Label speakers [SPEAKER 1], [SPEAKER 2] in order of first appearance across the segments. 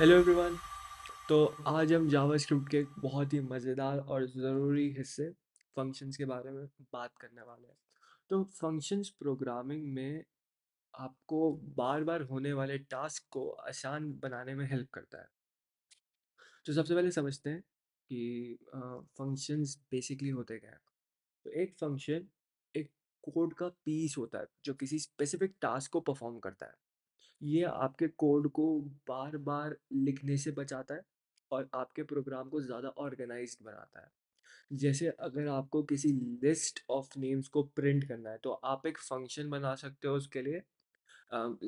[SPEAKER 1] Hello everyone तो आज हम जावास्क्रिप्ट के एक बहुत ही मज़ेदार और ज़रूरी हिस्से फंक्शंस के बारे में बात करने वाले हैं तो फंक्शंस प्रोग्रामिंग में आपको बार बार होने वाले टास्क को आसान बनाने में हेल्प करता है तो सबसे पहले समझते हैं कि फंक्शंस बेसिकली होते क्या हैं तो एक फंक्शन एक कोड का पीस होता है जो किसी स्पेसिफिक टास्क को परफॉर्म करता है ये आपके कोड को बार बार लिखने से बचाता है और आपके प्रोग्राम को ज़्यादा ऑर्गेनाइज बनाता है जैसे अगर आपको किसी लिस्ट ऑफ नेम्स को प्रिंट करना है तो आप एक फंक्शन बना सकते हो उसके लिए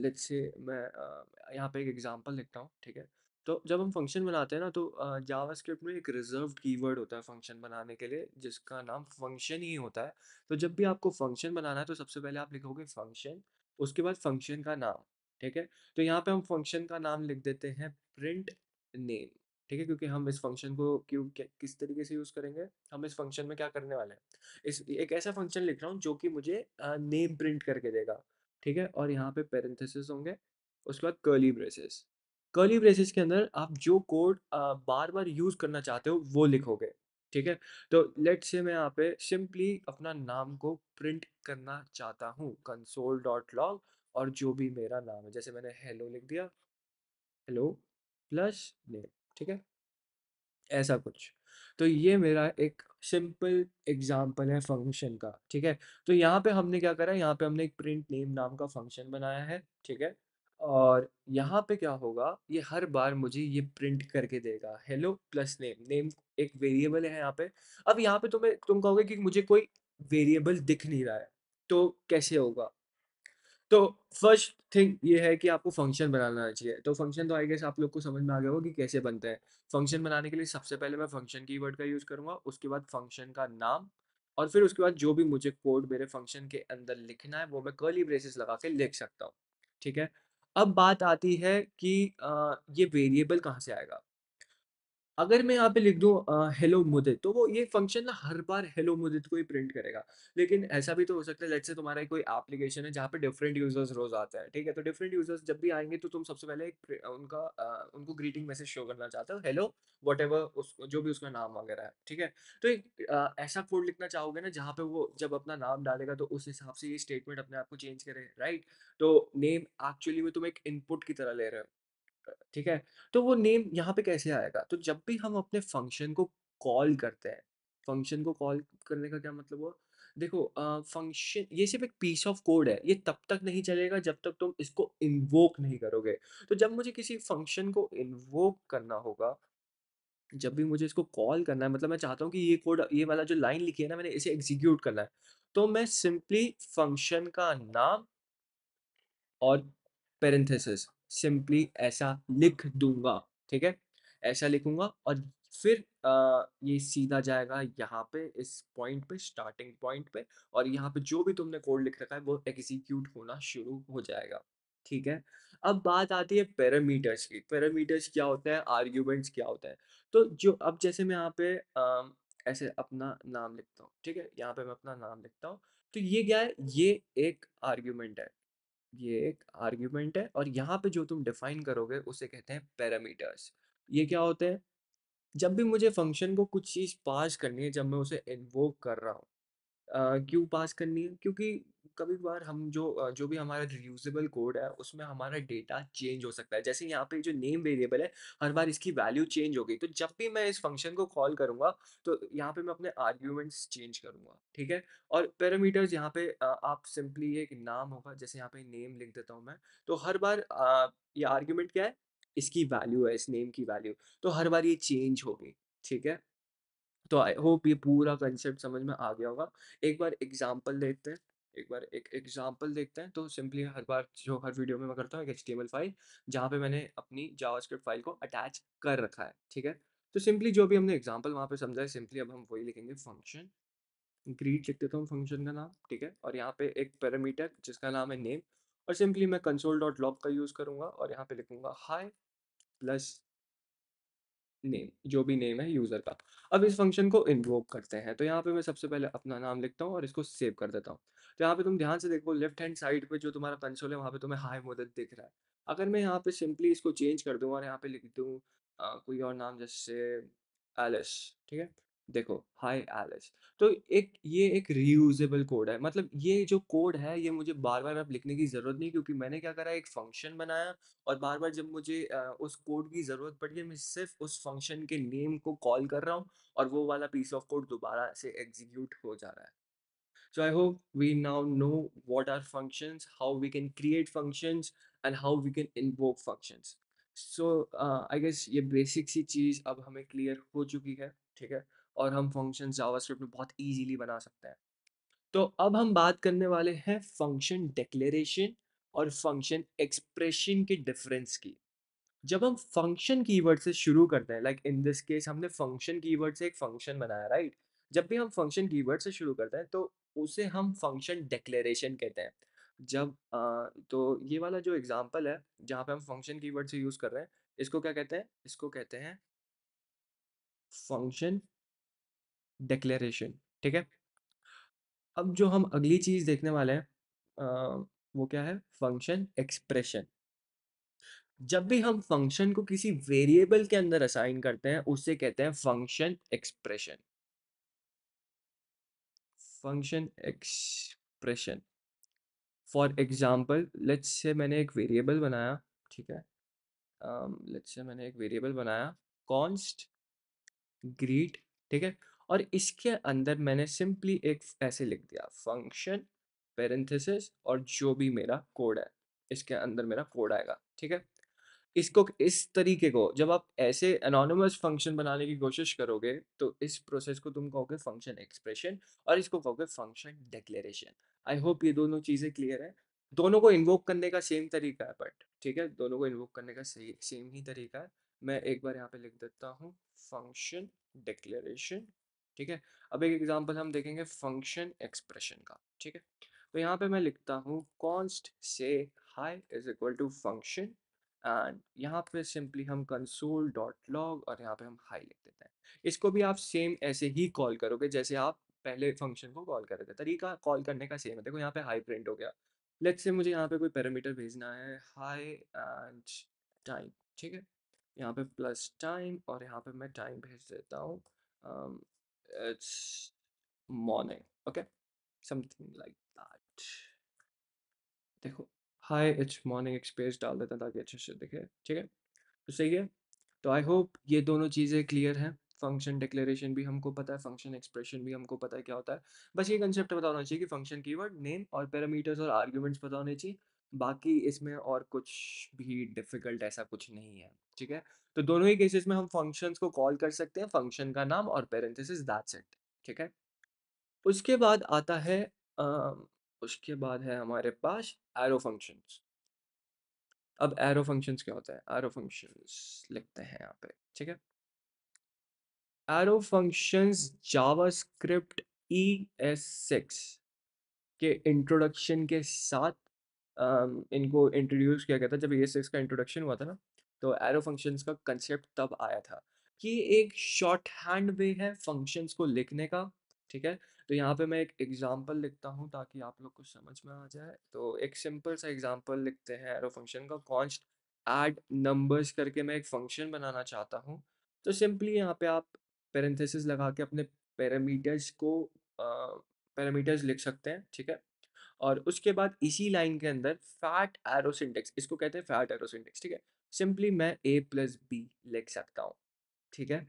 [SPEAKER 1] लेट्स से मैं uh, यहाँ पे एक एग्जांपल लिखता हूँ ठीक है तो जब हम फंक्शन बनाते हैं ना तो जावा स्क्रिप्ट में एक रिजर्व कीवर्ड होता है फंक्शन बनाने के लिए जिसका नाम फंक्शन ही होता है तो जब भी आपको फंक्शन बनाना है तो सबसे पहले आप लिखोगे फंक्शन उसके बाद फंक्शन का नाम ठीक है तो यहाँ पे हम फंक्शन का नाम लिख देते हैं प्रिंट नेम ठीक है क्योंकि हम इस फंक्शन को क्यों किस तरीके से यूज़ करेंगे हम इस फंक्शन में क्या करने वाले हैं इस एक ऐसा फंक्शन लिख रहा हूँ जो कि मुझे नेम प्रिंट करके देगा ठीक है और यहाँ पे पेरेंथेसिस होंगे उसके बाद कर्ली ब्रेसेस कर्ली ब्रेसेस के अंदर आप जो कोड बार बार यूज़ करना चाहते हो वो लिखोगे ठीक है तो लेट से मैं यहाँ पे सिंपली अपना नाम को प्रिंट करना चाहता हूँ कंसोल डॉट लॉग और जो भी मेरा नाम है जैसे मैंने हेलो लिख दिया हेलो प्लस नेम ठीक है ऐसा कुछ तो ये मेरा एक सिंपल एग्जाम्पल है फंक्शन का ठीक है तो यहाँ पे हमने क्या करा यहाँ पे हमने एक प्रिंट नेम नाम का फंक्शन बनाया है ठीक है और यहाँ पे क्या होगा ये हर बार मुझे ये प्रिंट करके देगा हेलो प्लस नेम नेम एक वेरिएबल है यहाँ पे अब यहाँ पे तुम्हें तुम कहोगे कि मुझे कोई वेरिएबल दिख नहीं रहा है तो कैसे होगा तो फर्स्ट थिंग ये है कि आपको फंक्शन बनाना चाहिए तो फंक्शन तो आई गेस आप लोग को समझ में आ गया होगा कि कैसे बनते हैं फंक्शन बनाने के लिए सबसे पहले मैं फंक्शन वर्ड का यूज़ करूँगा उसके बाद फंक्शन का नाम और फिर उसके बाद जो भी मुझे कोड मेरे फंक्शन के अंदर लिखना है वो मैं कर्ली ब्रेसेस लगा के लिख सकता हूँ ठीक है अब बात आती है कि आ, ये वेरिएबल कहाँ से आएगा अगर मैं यहाँ पे लिख दूँ हेलो मुदित तो वो ये फंक्शन ना हर बार हेलो मुदित को ही प्रिंट करेगा लेकिन ऐसा भी तो हो सकता है लेट से तुम्हारा कोई एप्लीकेशन है जहाँ पे डिफरेंट यूजर्स रोज आते हैं ठीक है तो डिफरेंट यूजर्स जब भी आएंगे तो तुम सबसे पहले एक उनका uh, उनको ग्रीटिंग मैसेज शो करना चाहते हो हेलो वट एवर जो भी उसका नाम वगैरह है ठीक है तो एक uh, ऐसा कोड लिखना चाहोगे ना जहाँ पे वो जब अपना नाम डालेगा तो उस हिसाब से ये स्टेटमेंट अपने आप को चेंज करे राइट तो नेम एक्चुअली में तुम एक इनपुट की तरह ले रहे हो ठीक है तो वो नेम यहाँ पे कैसे आएगा तो जब भी हम अपने फंक्शन को कॉल करते हैं फंक्शन को कॉल करने का क्या मतलब हुआ देखो फंक्शन ये सिर्फ एक पीस ऑफ कोड है ये तब तक नहीं चलेगा जब तक तुम इसको इन्वोक नहीं करोगे तो जब मुझे किसी फंक्शन को इन्वोक करना होगा जब भी मुझे इसको कॉल करना है मतलब मैं चाहता हूँ कि ये कोड ये वाला जो लाइन लिखी है ना मैंने इसे एग्जीक्यूट करना है तो मैं सिंपली फंक्शन का नाम और पेरेंथेसिस सिंपली ऐसा लिख दूंगा ठीक है ऐसा लिखूंगा और फिर आ, ये सीधा जाएगा यहाँ पे इस पॉइंट पे स्टार्टिंग पॉइंट पे और यहाँ पे जो भी तुमने कोड लिख रखा है वो एग्जीक्यूट होना शुरू हो जाएगा ठीक है अब बात आती है पैरामीटर्स की पैरामीटर्स क्या होता है आर्ग्यूमेंट्स क्या होता है तो जो अब जैसे मैं यहाँ पे आ, ऐसे अपना नाम लिखता हूँ ठीक है यहाँ पे मैं अपना नाम लिखता हूँ तो ये क्या है ये एक आर्ग्यूमेंट है ये एक आर्ग्यूमेंट है और यहाँ पे जो तुम डिफाइन करोगे उसे कहते हैं पैरामीटर्स ये क्या होते हैं जब भी मुझे फंक्शन को कुछ चीज़ पास करनी है जब मैं उसे इन्वोक कर रहा हूँ क्यों पास करनी है क्योंकि कभी बार हम जो जो भी हमारा रियूजेबल कोड है उसमें हमारा डेटा चेंज हो सकता है जैसे यहाँ पे जो नेम वेरिएबल है हर बार इसकी वैल्यू चेंज हो गई तो जब भी मैं इस फंक्शन को कॉल करूंगा तो यहाँ पे मैं अपने आर्ग्यूमेंट्स चेंज करूँगा ठीक है और पैरामीटर्स यहाँ पे आप सिंपली एक नाम होगा जैसे यहाँ पे नेम लिख देता हूँ मैं तो हर बार ये आर्ग्यूमेंट क्या है इसकी वैल्यू है इस नेम की वैल्यू तो हर बार ये चेंज होगी ठीक है तो आई होप ये पूरा कंसेप्ट समझ में आ गया होगा एक बार एग्जाम्पल देखते हैं एक बार एक एग्जांपल देखते हैं तो सिंपली हर बार जो हर वीडियो में मैं करता हूँ एक एच फाइल जहाँ पे मैंने अपनी जावास्क्रिप्ट फाइल को अटैच कर रखा है ठीक है तो सिंपली जो भी हमने एग्जांपल वहाँ पे समझा है सिंपली अब हम वही लिखेंगे फंक्शन ग्रीड लिख देता हूँ फंक्शन का नाम ठीक है और यहाँ पे एक पैरामीटर जिसका नाम है नेम और सिंपली मैं कंसोल डॉट लॉग का यूज़ करूँगा और यहाँ पे लिखूंगा हाई प्लस नेम जो भी नेम है यूज़र का अब इस फंक्शन को इन्वोक करते हैं तो यहाँ पे मैं सबसे पहले अपना नाम लिखता हूँ और इसको सेव कर देता हूँ तो यहाँ पे तुम ध्यान से देखो लेफ्ट हैंड साइड पे जो तुम्हारा कंसोल है वहाँ पे तुम्हें हाई मदद दिख रहा है अगर मैं यहाँ पे सिंपली इसको चेंज कर दूँ और यहाँ पे लिख दूँ कोई और नाम जैसे एलिस ठीक है देखो हाई एलिस तो एक ये एक रीयूजेबल कोड है मतलब ये जो कोड है ये मुझे बार बार अब लिखने की ज़रूरत नहीं क्योंकि मैंने क्या करा एक फंक्शन बनाया और बार बार जब मुझे उस कोड की ज़रूरत पड़ी मैं सिर्फ उस फंक्शन के नेम को कॉल कर रहा हूँ और वो वाला पीस ऑफ कोड दोबारा से एग्जीक्यूट हो जा रहा है So I hope we now know what are functions, how we can create functions, and how we can invoke functions. so uh, i guess ye basic si cheez ab hame clear ho chuki hai theek hai aur hum functions javascript में bahut easily bana sakte hain तो अब हम बात करने वाले हैं function declaration और function expression के डिफरेंस की जब हम फंक्शन कीवर्ड से शुरू करते हैं लाइक इन दिस केस हमने फंक्शन कीवर्ड से एक फंक्शन बनाया राइट right? जब भी हम फंक्शन कीवर्ड से शुरू करते हैं तो उसे हम फंक्शन डिक्लेरेशन कहते हैं जब आ, तो ये वाला जो एग्जांपल है जहाँ पे हम फंक्शन वर्ड से यूज़ कर रहे हैं इसको क्या कहते हैं इसको कहते हैं फंक्शन डिक्लेरेशन ठीक है अब जो हम अगली चीज़ देखने वाले हैं आ, वो क्या है फंक्शन एक्सप्रेशन जब भी हम फंक्शन को किसी वेरिएबल के अंदर असाइन करते हैं उसे कहते हैं function expression function expression for example let's say मैंने एक वेरिएबल बनाया ठीक है लेट्स um, से मैंने एक वेरिएबल बनाया कॉन्स्ट ग्रीट ठीक है और इसके अंदर मैंने सिंपली एक ऐसे लिख दिया फंक्शन पेरेंथिस और जो भी मेरा कोड है इसके अंदर मेरा कोड आएगा ठीक है इसको इस तरीके को जब आप ऐसे अनोनमस फंक्शन बनाने की कोशिश करोगे तो इस प्रोसेस को तुम कहोगे फंक्शन एक्सप्रेशन और इसको कहोगे फंक्शन डिक्लेरेशन आई होप ये दोनों चीज़ें क्लियर है दोनों को इन्वोक करने का सेम तरीका है बट ठीक है दोनों को इन्वोक करने का सही सेम ही तरीका है मैं एक बार यहाँ पे लिख देता हूँ फंक्शन डिक्लेरेशन ठीक है अब एक एग्जांपल हम देखेंगे फंक्शन एक्सप्रेशन का ठीक है तो यहाँ पे मैं लिखता हूँ const say hi is equal to function and यहाँ पे सिंपली हम कंसोल डॉट लॉग और यहाँ पे हम हाई लिख देते हैं इसको भी आप सेम ऐसे ही कॉल करोगे जैसे आप पहले फंक्शन को कॉल कर रहे थे तरीका कॉल करने का सेम है देखो यहाँ पे हाई प्रिंट हो गया लेट से मुझे यहाँ पे कोई पैरामीटर भेजना है हाई एंड टाइम ठीक है यहाँ पे प्लस टाइम और यहाँ पे मैं टाइम भेज देता हूँ morning okay something like that देखो हाई इट्स मॉर्निंग एक्सपीरियंस डाल देता ताकि अच्छे से दिखे ठीक है तो सही है तो आई होप ये दोनों चीज़ें क्लियर हैं फंक्शन डिक्लेरेशन भी हमको पता है फंक्शन एक्सप्रेशन भी हमको पता है क्या होता है बस ये कंसेप्ट पता होना चाहिए कि फंक्शन की वर्ड नेम और पैरामीटर्स और आर्ग्यूमेंट्स पता होने चाहिए बाकी इसमें और कुछ भी डिफिकल्ट ऐसा कुछ नहीं है ठीक है तो दोनों ही केसेस में हम फंक्शंस को कॉल कर सकते हैं फंक्शन का नाम और पेरेंथेसिस दैट्स इट ठीक है उसके बाद आता है आ, उसके बाद है हमारे पास एरो फंक्शंस अब एरो फंक्शंस क्या होता है एरो फंक्शंस लिखते हैं यहाँ पे ठीक है arrow functions JavaScript E S six के इंट्रोडक्शन के साथ um, इनको इंट्रोड्यूस किया गया था जब ई एस सिक्स का इंट्रोडक्शन हुआ था ना तो एरो फंक्शंस का कंसेप्ट तब आया था कि एक शॉर्ट हैंड वे है फंक्शंस को लिखने का ठीक है तो यहाँ पे मैं एक एग्जांपल लिखता हूँ ताकि आप लोग को समझ में आ जाए तो एक सिंपल सा एग्जांपल लिखते हैं एरो फंक्शन का कॉन्स्ट एड नंबर्स करके मैं एक फंक्शन बनाना चाहता हूँ तो सिंपली यहाँ पे आप पेरेंथेसिस लगा के अपने पैरामीटर्स को पैरामीटर्स लिख सकते हैं ठीक है और उसके बाद इसी लाइन के अंदर फैट एरो सिंटेक्स इसको कहते हैं फैट एरो सिंटेक्स ठीक है सिंपली मैं ए प्लस बी लिख सकता हूँ ठीक है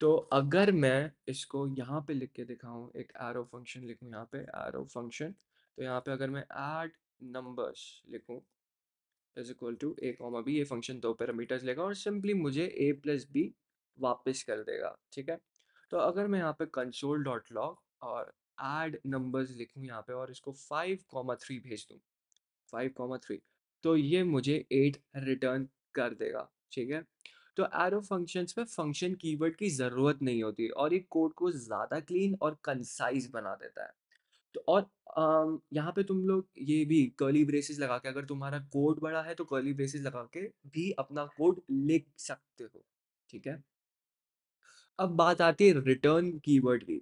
[SPEAKER 1] तो अगर मैं इसको यहाँ पे लिख के दिखाऊँ, एक एरो फंक्शन लिखूँ यहाँ पे एरो फंक्शन, तो यहाँ पे अगर मैं ऐड नंबर्स लिखूँ is equal to A comma B ये फंक्शन दो पैरामीटर्स लेगा और सिंपली मुझे ए प्लस बी वापस कर देगा ठीक है तो अगर मैं यहाँ पे कंसोल डॉट लॉग और एड नंबर्स लिखूँ यहाँ पे और इसको फाइव कॉमा थ्री भेज दूँ फाइव कॉमा थ्री तो ये मुझे एट रिटर्न कर देगा ठीक है तो एरो फंक्शंस में फंक्शन कीवर्ड की ज़रूरत नहीं होती और ये कोड को ज़्यादा क्लीन और कंसाइज बना देता है तो और यहाँ पे तुम लोग ये भी कर्ली ब्रेसेस लगा के अगर तुम्हारा कोड बड़ा है तो कर्ली ब्रेसेस लगा के भी अपना कोड लिख सकते हो ठीक है अब बात आती है रिटर्न कीवर्ड की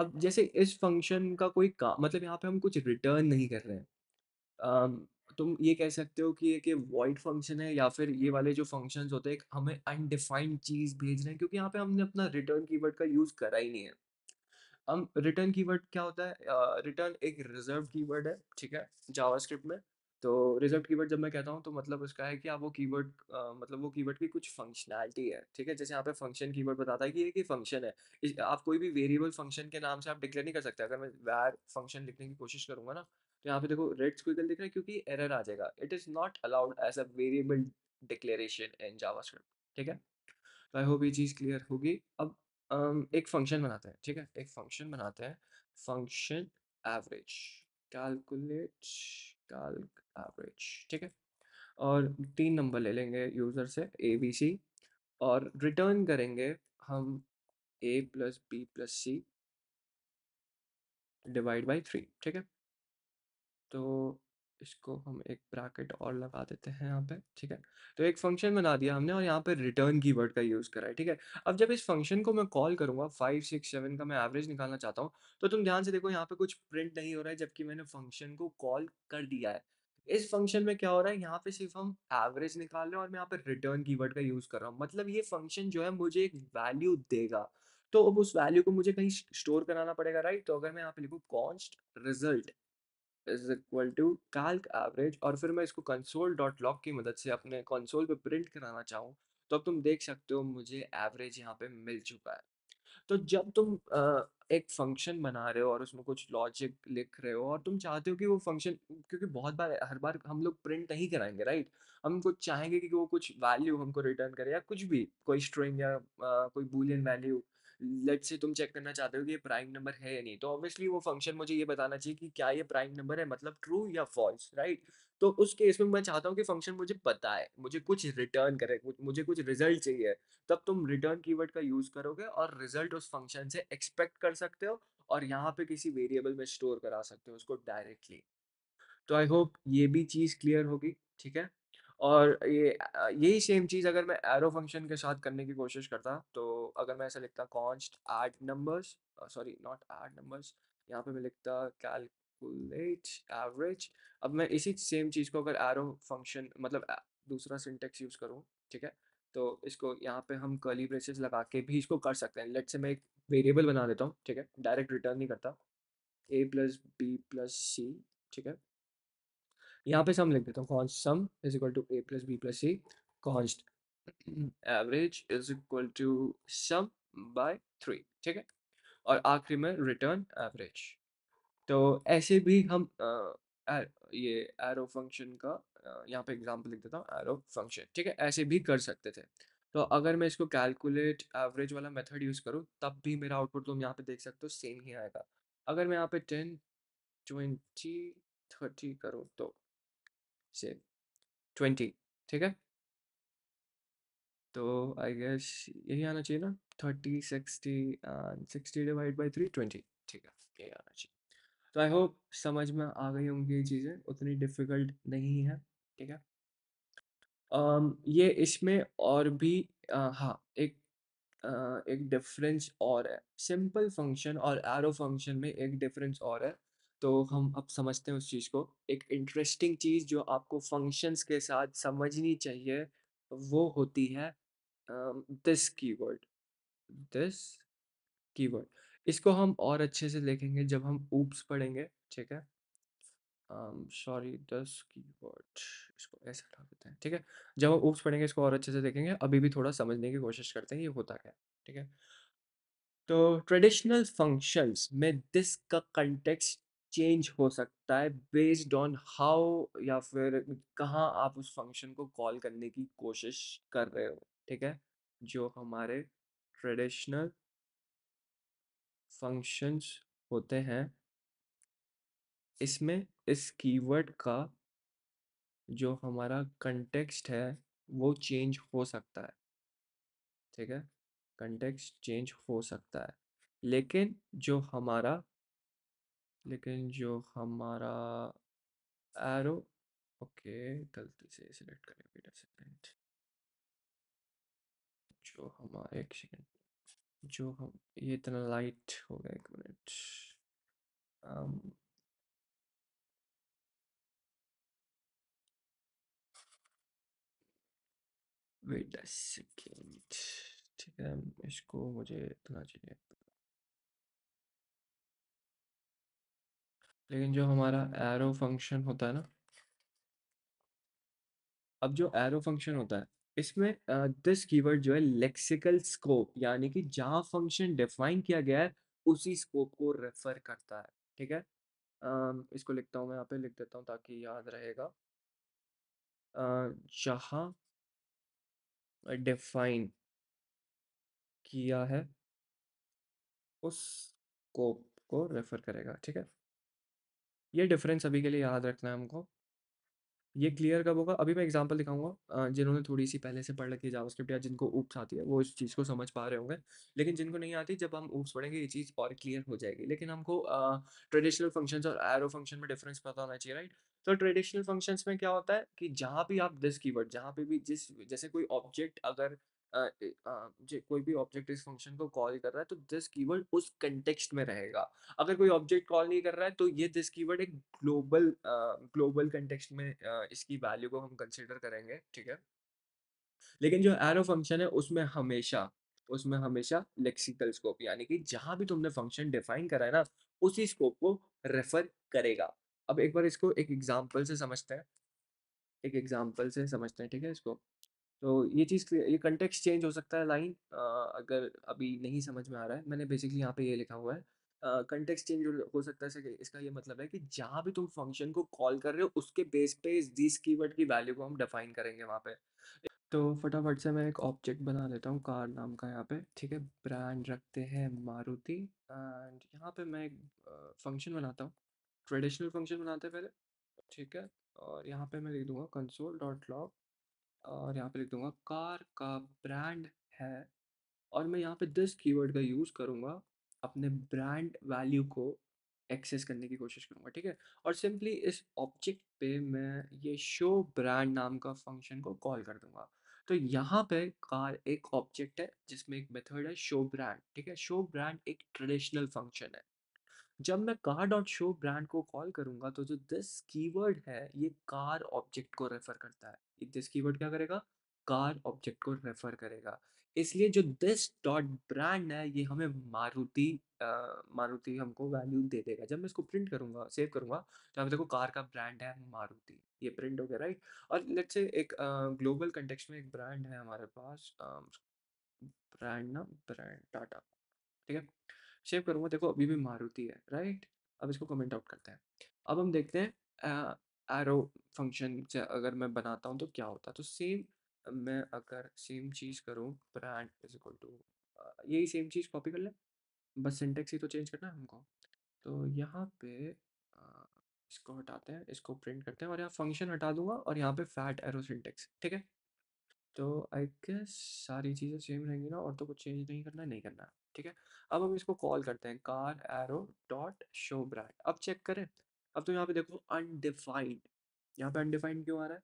[SPEAKER 1] अब जैसे इस फंक्शन का कोई काम मतलब यहाँ पे हम कुछ रिटर्न नहीं कर रहे हैं तुम ये कह सकते हो कि एक वॉइड फंक्शन है या फिर ये वाले जो फंक्शन होते हैं हमें अनडिफाइंड चीज़ भेज रहे हैं क्योंकि यहाँ पे हमने अपना रिटर्न की का यूज़ करा ही नहीं है हम रिटर्न की क्या होता है रिटर्न uh, एक रिजर्व की है ठीक है जावास्क्रिप्ट में तो रिजर्व की जब मैं कहता हूँ तो मतलब उसका है कि आप वो की uh, मतलब वो की की कुछ फंक्शनैलिटी है ठीक है जैसे यहाँ पे फंक्शन की बताता है कि ये कि फंक्शन है इस, आप कोई भी वेरिएबल फंक्शन के नाम से आप डिक्लेयर नहीं कर सकते अगर मैं वैर फंक्शन लिखने की कोशिश करूँगा ना तो यहाँ पे देखो रेड स्क्विगल दिख रहा है क्योंकि एरर आ जाएगा it is not allowed as a variable declaration in JavaScript ठीक है तो आई होप ये चीज़ क्लियर होगी अब um, एक फंक्शन बनाते हैं ठीक है एक फंक्शन बनाते हैं function average calculate calc average ठीक है और तीन नंबर ले लेंगे यूज़र से ए बी सी और रिटर्न करेंगे हम A plus B plus C divide by three ठीक है तो इसको हम एक ब्रैकेट और लगा देते हैं यहाँ पे ठीक है तो एक फंक्शन बना दिया हमने और यहाँ पे रिटर्न वर्ड का यूज़ करा है ठीक है अब जब इस फंक्शन को मैं कॉल करूँगा फाइव सिक्स सेवन का मैं एवरेज निकालना चाहता हूँ तो तुम ध्यान से देखो यहाँ पे कुछ प्रिंट नहीं हो रहा है जबकि मैंने फंक्शन को कॉल कर दिया है इस फंक्शन में क्या हो रहा है यहाँ पे सिर्फ हम एवरेज निकाल रहे हैं और मैं यहाँ पे रिटर्न वर्ड का यूज़ कर रहा हूँ मतलब ये फंक्शन जो है मुझे एक वैल्यू देगा तो अब उस वैल्यू को मुझे कहीं स्टोर कराना पड़ेगा राइट तो अगर मैं यहाँ पे लिखूँ const result is equal to calc average और फिर मैं इसको कंसोल डॉट लॉक की मदद से अपने कंसोल पे प्रिंट कराना चाहूँ तो अब तुम देख सकते हो मुझे एवरेज यहाँ पे मिल चुका है तो जब तुम आ, एक फंक्शन बना रहे हो और उसमें कुछ लॉजिक लिख रहे हो और तुम चाहते हो कि वो फंक्शन क्योंकि बहुत बार हर बार हम लोग प्रिंट नहीं कराएंगे राइट हम कुछ चाहेंगे कि वो कुछ वैल्यू हमको रिटर्न करे या कुछ भी कोई स्ट्रिंग या आ, कोई बुलियन वैल्यू लेट से तुम चेक करना चाहते हो कि ये प्राइम नंबर है या नहीं तो ऑब्वियसली वो फंक्शन मुझे ये बताना चाहिए कि क्या ये प्राइम नंबर है मतलब ट्रू या फॉल्स राइट तो उस केस में मैं चाहता हूँ कि फंक्शन मुझे पता है मुझे कुछ रिटर्न करे मुझे कुछ रिजल्ट चाहिए तब तुम रिटर्न कीवर्ड का यूज़ करोगे और रिजल्ट उस फंक्शन से एक्सपेक्ट कर सकते हो और यहाँ पे किसी वेरिएबल में स्टोर करा सकते हो उसको डायरेक्टली तो आई होप ये भी चीज़ क्लियर होगी ठीक है और ये यही सेम चीज़ अगर मैं एरो फंक्शन के साथ करने की कोशिश करता तो अगर मैं ऐसा लिखता const add numbers sorry not add numbers यहाँ पे मैं लिखता कैलकुलेट एवरेज अब मैं इसी सेम चीज़ को अगर एरो फंक्शन मतलब दूसरा सिंटेक्स यूज़ करूँ ठीक है तो इसको यहाँ पे हम कर्ली ब्रेसेस लगा के भी इसको कर सकते हैं लेट से मैं एक वेरिएबल बना देता हूँ ठीक है डायरेक्ट रिटर्न नहीं करता A plus B plus C ठीक है यहाँ पे सम लिख देता हूँ const sum is equal to A plus B plus C const average is equal to sum by three ठीक है और आखिरी में रिटर्न एवरेज तो ऐसे भी हम आ, आ, ये एरो फंक्शन का यहाँ पे एग्जांपल लिख देता हूँ एरो फंक्शन ठीक है ऐसे भी कर सकते थे तो अगर मैं इसको कैलकुलेट एवरेज वाला मेथड यूज़ करूँ तब भी मेरा आउटपुट तुम तो यहाँ पे देख सकते हो सेम ही आएगा अगर मैं यहाँ पे टेन ट्वेंटी थर्टी करूँ तो से ट्वेंटी ठीक है तो आई गेस यही आना चाहिए ना thirty sixty sixty divide by three twenty ठीक है यही आना चाहिए तो आई होप समझ में आ गई होंगी ये चीज़ें उतनी डिफ़िकल्ट नहीं है ठीक है um, ये इसमें और भी uh, हाँ एक uh, एक डिफरेंस और है सिंपल फंक्शन और एरो फंक्शन में एक डिफरेंस और है तो हम अब समझते हैं उस चीज़ को एक इंटरेस्टिंग चीज़ जो आपको फंक्शंस के साथ समझनी चाहिए वो होती है दिस कीवर्ड दिस कीवर्ड इसको हम और अच्छे से देखेंगे जब हम ऊप्स पढ़ेंगे ठीक है सॉरी दस की वर्ड इसको ऐसे हटा देते हैं ठीक है जब हम ऊप्स पढ़ेंगे इसको और अच्छे से देखेंगे अभी भी थोड़ा समझने की कोशिश करते हैं ये होता क्या ठीक है तो ट्रेडिशनल फंक्शंस में दिस का कंटेक्स्ट चेंज हो सकता है बेस्ड ऑन हाउ या फिर कहाँ आप उस फंक्शन को कॉल करने की कोशिश कर रहे हो ठीक है जो हमारे ट्रेडिशनल फंक्शंस होते हैं इसमें इस कीवर्ड का जो हमारा कंटेक्स्ट है वो चेंज हो सकता है ठीक है कंटेक्स्ट चेंज हो सकता है लेकिन जो हमारा लेकिन जो हमारा एरो ओके गलती से सिलेक्ट करें बेटा सेकेंड जो हमारा एक सेकेंड जो हम ये इतना लाइट हो गया एक मिनट वेट अ सेकेंड ठीक है इसको मुझे इतना चाहिए लेकिन जो हमारा एरो फंक्शन होता है ना अब जो एरो फंक्शन होता है इसमें दिस कीवर्ड जो है लेक्सिकल स्कोप यानी कि जहाँ फंक्शन डिफाइन किया गया है उसी स्कोप को रेफर करता है ठीक है uh, इसको लिखता हूँ मैं यहाँ पे लिख देता हूँ ताकि याद रहेगा uh, जहाँ डिफाइन किया है उस स्कोप को रेफर करेगा ठीक है ये डिफरेंस अभी के लिए याद रखना है हमको ये क्लियर कब होगा अभी मैं एग्जांपल दिखाऊंगा जिन्होंने थोड़ी सी पहले से पढ़ रखी है जावास्क्रिप्ट या जिनको ऊप्स आती है वो इस चीज़ को समझ पा रहे होंगे लेकिन जिनको नहीं आती जब हम ऊप्स पढ़ेंगे ये चीज़ और क्लियर हो जाएगी लेकिन हमको ट्रेडिशनल फंक्शन और एरो फंक्शन में डिफरेंस पता होना चाहिए राइट तो ट्रेडिशनल फंक्शंस में क्या होता है कि जहाँ भी आप दिस वर्ड जहाँ पे भी जिस जैसे कोई ऑब्जेक्ट अगर जो कोई भी ऑब्जेक्ट इस फंक्शन को कॉल कर रहा है तो दिस कीवर्ड उस कंटेक्स्ट में रहेगा अगर कोई ऑब्जेक्ट कॉल नहीं कर रहा है तो ये दिस कीवर्ड एक ग्लोबल ग्लोबल कंटेक्स्ट में uh, इसकी वैल्यू को हम कंसिडर करेंगे ठीक है लेकिन जो एरो फंक्शन है उसमें हमेशा उसमें हमेशा लेक्सिकल स्कोप यानी कि जहाँ भी तुमने फंक्शन डिफाइन करा है ना उसी स्कोप को रेफर करेगा अब एक बार इसको एक एग्जाम्पल से समझते हैं एक एग्जाम्पल से समझते हैं ठीक है इसको तो ये चीज़ ये कंटेक्स चेंज हो सकता है लाइन अगर अभी नहीं समझ में आ रहा है मैंने बेसिकली यहाँ पे ये लिखा हुआ है कंटेक्स चेंज हो सकता है इसका ये मतलब है कि जहाँ भी तुम फंक्शन को कॉल कर रहे हो उसके बेस पे दिस कीवर्ड की वैल्यू को हम डिफाइन करेंगे वहाँ पे तो फटाफट से मैं एक ऑब्जेक्ट बना लेता हूँ कार नाम का यहाँ पे ठीक है ब्रांड रखते हैं मारुति एंड यहाँ पे मैं एक फंक्शन बनाता हूँ ट्रेडिशनल फंक्शन बनाते हैं पहले ठीक है और यहाँ पे मैं लिख दूंगा कंसोल डॉट लॉग और यहाँ पे लिख दूंगा कार का ब्रांड है और मैं यहाँ पे दिस कीवर्ड का यूज़ करूँगा अपने ब्रांड वैल्यू को एक्सेस करने की कोशिश करूँगा ठीक है और सिंपली इस ऑब्जेक्ट पे मैं ये शो ब्रांड नाम का फंक्शन को कॉल कर दूंगा तो यहाँ पे कार एक ऑब्जेक्ट है जिसमें एक मेथड है शो ब्रांड ठीक है शो ब्रांड एक ट्रेडिशनल फंक्शन है जब मैं कार डॉट शो ब्रांड को कॉल करूंगा तो जो दिस कीवर्ड है ये कार ऑब्जेक्ट को रेफर करता है दिस कीवर्ड क्या करेगा कार ऑब्जेक्ट को रेफर करेगा इसलिए जो दिस डॉट ब्रांड है ये हमें मारुति मारुति हमको वैल्यू दे देगा जब मैं इसको प्रिंट करूंगा सेव करूंगा तो यहाँ देखो कार का ब्रांड है मारुति ये प्रिंट हो गया राइट और लेट से एक ग्लोबल कंटेक्स में एक ब्रांड है हमारे पास ब्रांड ना ब्रांड टाटा ठीक है सेव करूंगा देखो अभी भी मारुति है राइट अब इसको कमेंट आउट करते हैं अब हम देखते हैं एरो फंक्शन से अगर मैं बनाता हूँ तो क्या होता है तो सेम मैं अगर सेम चीज़ करूँ ब्रांड इज इक्वल टू यही सेम चीज़ कॉपी कर ले बस सिंटेक्स ही तो चेंज करना है हमको तो यहाँ पे इसको हटाते हैं इसको प्रिंट करते हैं और यहाँ फंक्शन हटा दूंगा और यहाँ पे फैट एरो सिंटेक्स ठीक है तो आई गेस सारी चीज़ें सेम रहेंगी ना और तो कुछ चेंज नहीं करना है नहीं करना ठीक है अब हम इसको कॉल करते हैं car arrow dot show brand अब चेक करें अब तो यहाँ पे देखो अनडिफाइंड यहाँ पे अनडिफाइंड क्यों आ रहा है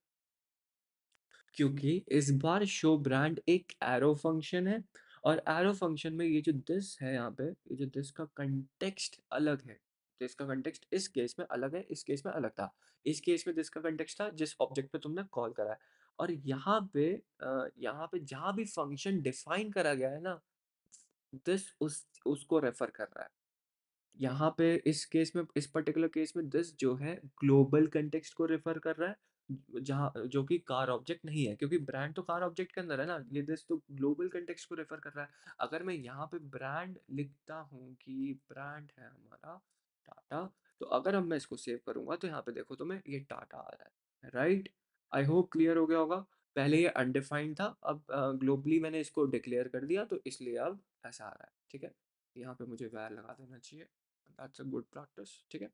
[SPEAKER 1] क्योंकि इस बार शो ब्रांड एक एरो फंक्शन है और एरो फंक्शन में ये जो दिस है यहाँ पे ये जो दिस का कंटेक्स्ट अलग है दिस का कंटेक्स्ट इस केस में अलग है इस केस में अलग था इस केस में दिस का कंटेक्स्ट था जिस ऑब्जेक्ट पे तुमने कॉल करा है और यहाँ पे यहाँ पे जहाँ भी फंक्शन डिफाइन करा गया है ना दिस उस उसको रेफर कर रहा है यहाँ पे इस केस में इस पर्टिकुलर केस में दिस जो है ग्लोबल कंटेक्स्ट को रेफर कर रहा है जहाँ जो कि कार ऑब्जेक्ट नहीं है क्योंकि ब्रांड तो कार ऑब्जेक्ट के अंदर है ना ये दिस तो ग्लोबल कंटेक्स्ट को रेफर कर रहा है अगर मैं यहाँ पे ब्रांड लिखता हूँ कि ब्रांड है हमारा टाटा तो अगर अब मैं इसको सेव करूँगा तो यहाँ पे देखो तो मैं ये टाटा आ रहा है राइट आई होप क्लियर हो गया होगा पहले ये अनडिफाइंड था अब ग्लोबली uh, मैंने इसको डिक्लेयर कर दिया तो इसलिए अब ऐसा आ रहा है ठीक है यहाँ पे मुझे वायर लगा देना चाहिए दैट्स अ गुड प्रैक्टिस ठीक है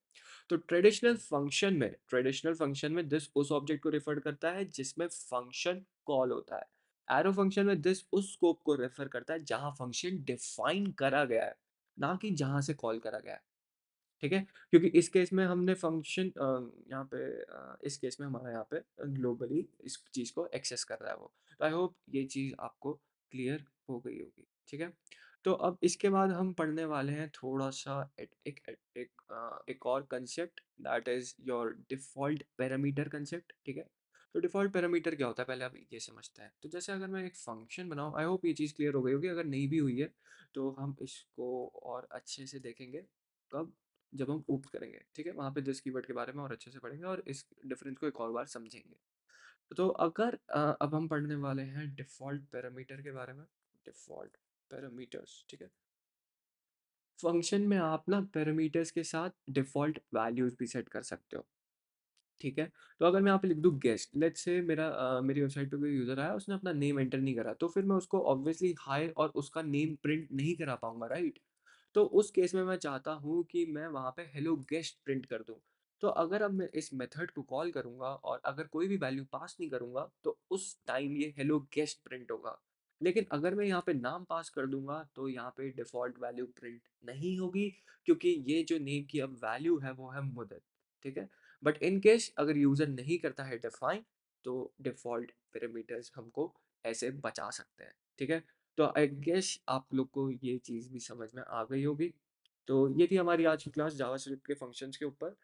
[SPEAKER 1] तो ट्रेडिशनल फंक्शन में ट्रेडिशनल फंक्शन में दिस उस ऑब्जेक्ट को रेफर करता है जिसमें फंक्शन कॉल होता है एरो फंक्शन में दिस उस स्कोप को रेफर करता है जहां फंक्शन डिफाइन करा गया है ना कि जहां से कॉल करा गया है ठीक है क्योंकि इस केस में हमने फंक्शन यहाँ पे इस केस में हमारा यहाँ पे ग्लोबली इस चीज़ को एक्सेस कर रहा है वो तो आई होप ये चीज़ आपको क्लियर हो गई होगी ठीक है तो अब इसके बाद हम पढ़ने वाले हैं थोड़ा सा एक एक एक, एक और concept that is your default parameter concept ठीक है तो डिफॉल्ट पैरामीटर क्या होता है पहले आप ये समझते हैं तो जैसे अगर मैं एक फंक्शन बनाऊँ आई होप ये चीज़ क्लियर हो गई होगी अगर नहीं भी हुई है तो हम इसको और अच्छे से देखेंगे कब जब हम ऊप करेंगे ठीक है वहाँ पे जिस कीवर्ड के बारे में और अच्छे से पढ़ेंगे और इस डिफरेंस को एक और बार समझेंगे तो अगर अब हम पढ़ने वाले हैं डिफॉल्ट पैरामीटर के बारे में डिफॉल्ट पैरामीटर्स ठीक है फंक्शन में आप ना पैरामीटर्स के साथ डिफ़ॉल्ट वैल्यूज भी सेट कर सकते हो ठीक है तो अगर मैं यहाँ पे लिख दूँ गेस्ट लेट्स से मेरा आ, मेरी वेबसाइट पे कोई यूज़र आया उसने अपना नेम एंटर नहीं करा तो फिर मैं उसको ऑब्वियसली हाय और उसका नेम प्रिंट नहीं करा पाऊंगा राइट तो उस केस में मैं चाहता हूँ कि मैं वहाँ पे हेलो गेस्ट प्रिंट कर दूँ तो अगर अब मैं इस मेथड को कॉल करूँगा और अगर कोई भी वैल्यू पास नहीं करूँगा तो उस टाइम ये हेलो गेस्ट प्रिंट होगा लेकिन अगर मैं यहाँ पे नाम पास कर दूंगा तो यहाँ पे डिफॉल्ट वैल्यू प्रिंट नहीं होगी क्योंकि ये जो नेम की अब वैल्यू है वो है मुदत ठीक है बट इन केस अगर यूज़र नहीं करता है डिफाइन तो डिफॉल्ट पैरामीटर्स हमको ऐसे बचा सकते हैं ठीक है तो आई गेस आप लोग को ये चीज़ भी समझ में आ गई होगी तो ये थी हमारी आज की क्लास जावा के फंक्शंस के ऊपर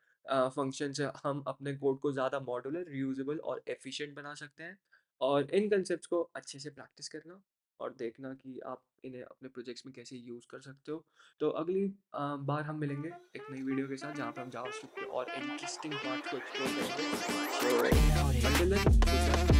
[SPEAKER 1] फंक्शन से हम अपने कोड को ज़्यादा मॉडुलर रियूजबल और एफिशिएंट बना सकते हैं और इन कंसेप्ट को अच्छे से प्रैक्टिस करना और देखना कि आप इन्हें अपने प्रोजेक्ट्स में कैसे यूज़ कर सकते हो तो अगली बार हम मिलेंगे एक नई वीडियो के साथ जहाँ पर हम जाओ और इंटरेस्टिंग पार्ट को एक्सप्लोर करेंगे